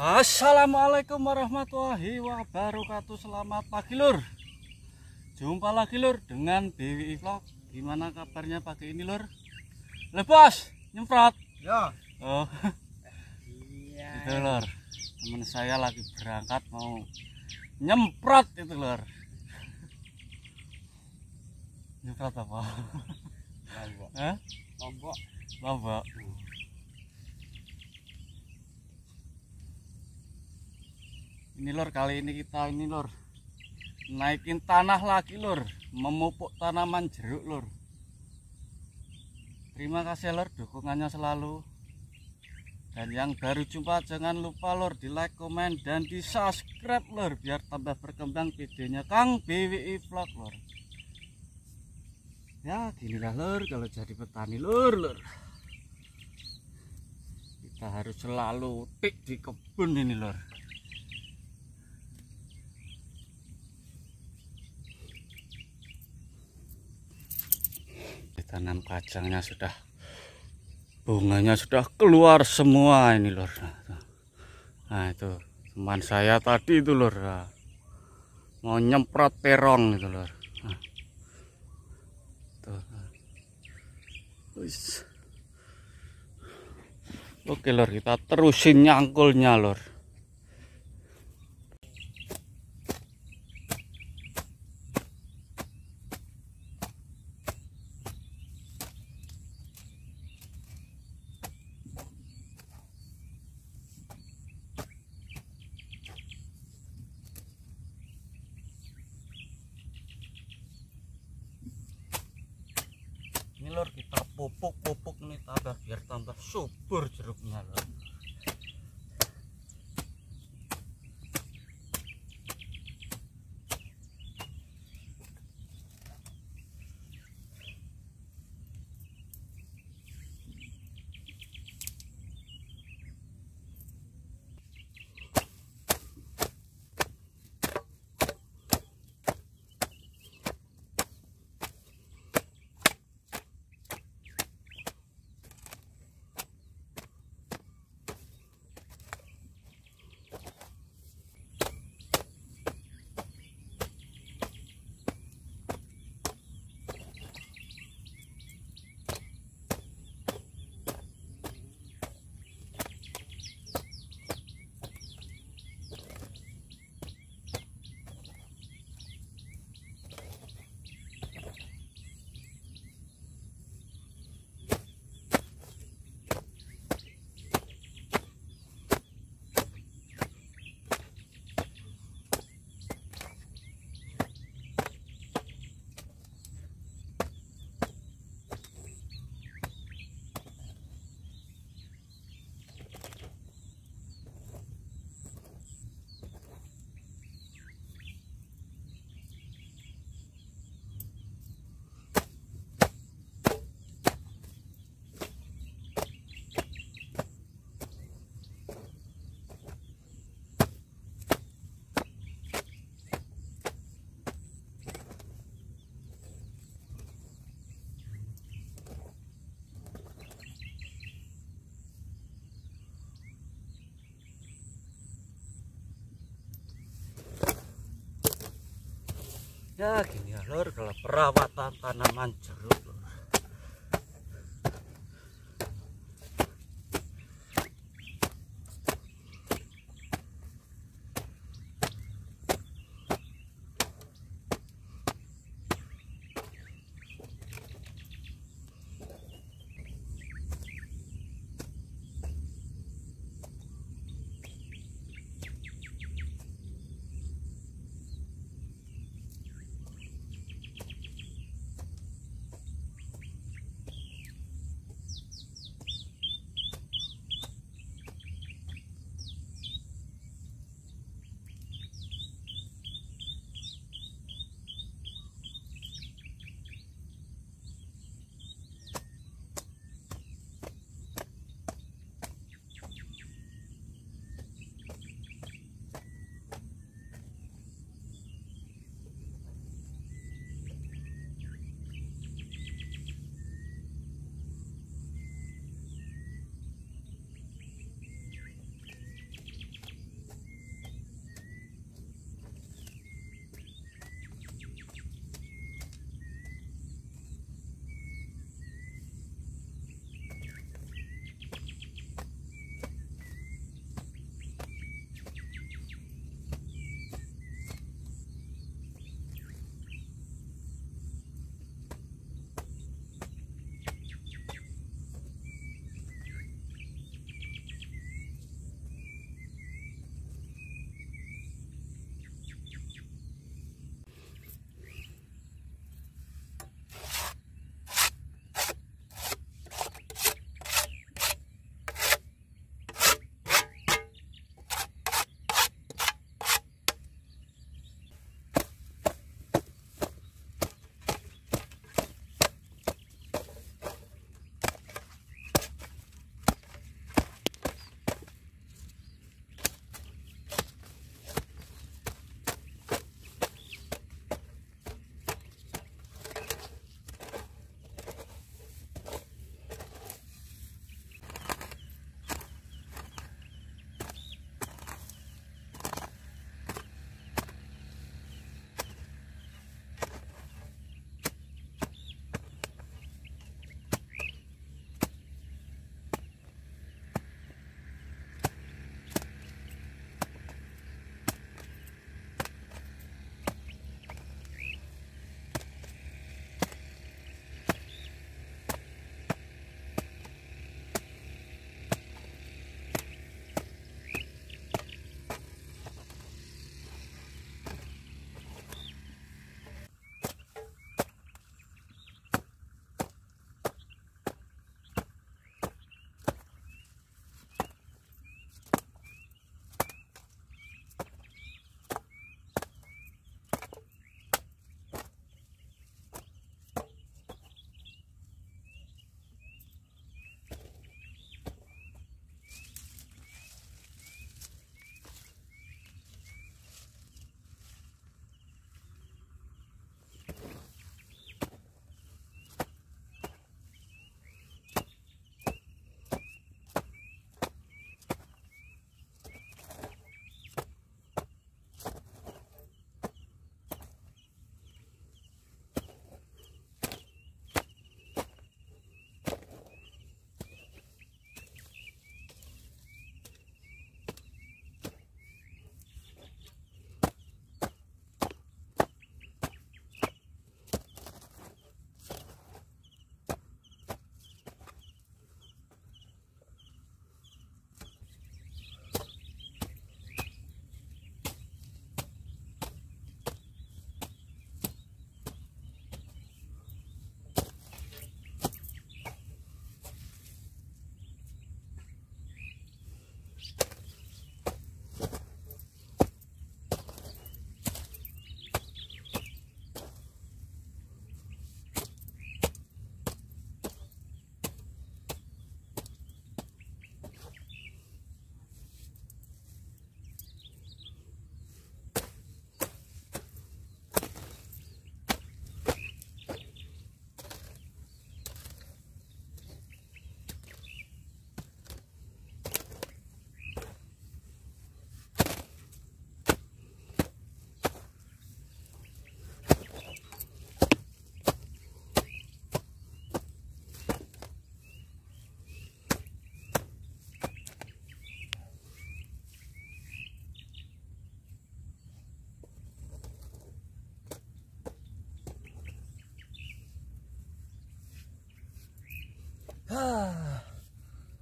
Assalamualaikum warahmatullahi wabarakatuh Selamat pagi lur Jumpa lagi lur dengan BWI Vlog Gimana kabarnya pagi ini lur Lepas nyemprot Ya Oh iya. Itu lur Temen saya lagi berangkat mau nyemprot itu lur Nyemprot apa? Lombok Lombok Lombok ini lor kali ini kita ini lor naikin tanah lagi lor memupuk tanaman jeruk lor terima kasih lor dukungannya selalu dan yang baru jumpa jangan lupa lor di like komen dan di subscribe lor biar tambah berkembang videonya Kang BWI Vlog lor ya gini lah lor kalau jadi petani lor lor kita harus selalu tik di kebun ini lor tanam kacangnya sudah bunganya sudah keluar semua ini lor nah itu teman saya tadi itu lor mau nyemprot terong itu lor nah. oke lor kita terusin nyangkulnya lor pupuk-pupuk nih tambah biar tambah subur jeruknya loh ya gini ya kalau perawatan tanaman jeruk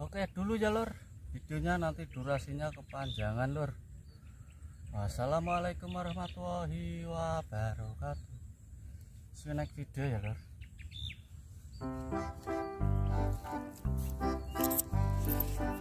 Oke dulu ya lor videonya nanti durasinya kepanjangan lor Wassalamualaikum warahmatullahi wabarakatuh See you next video ya lor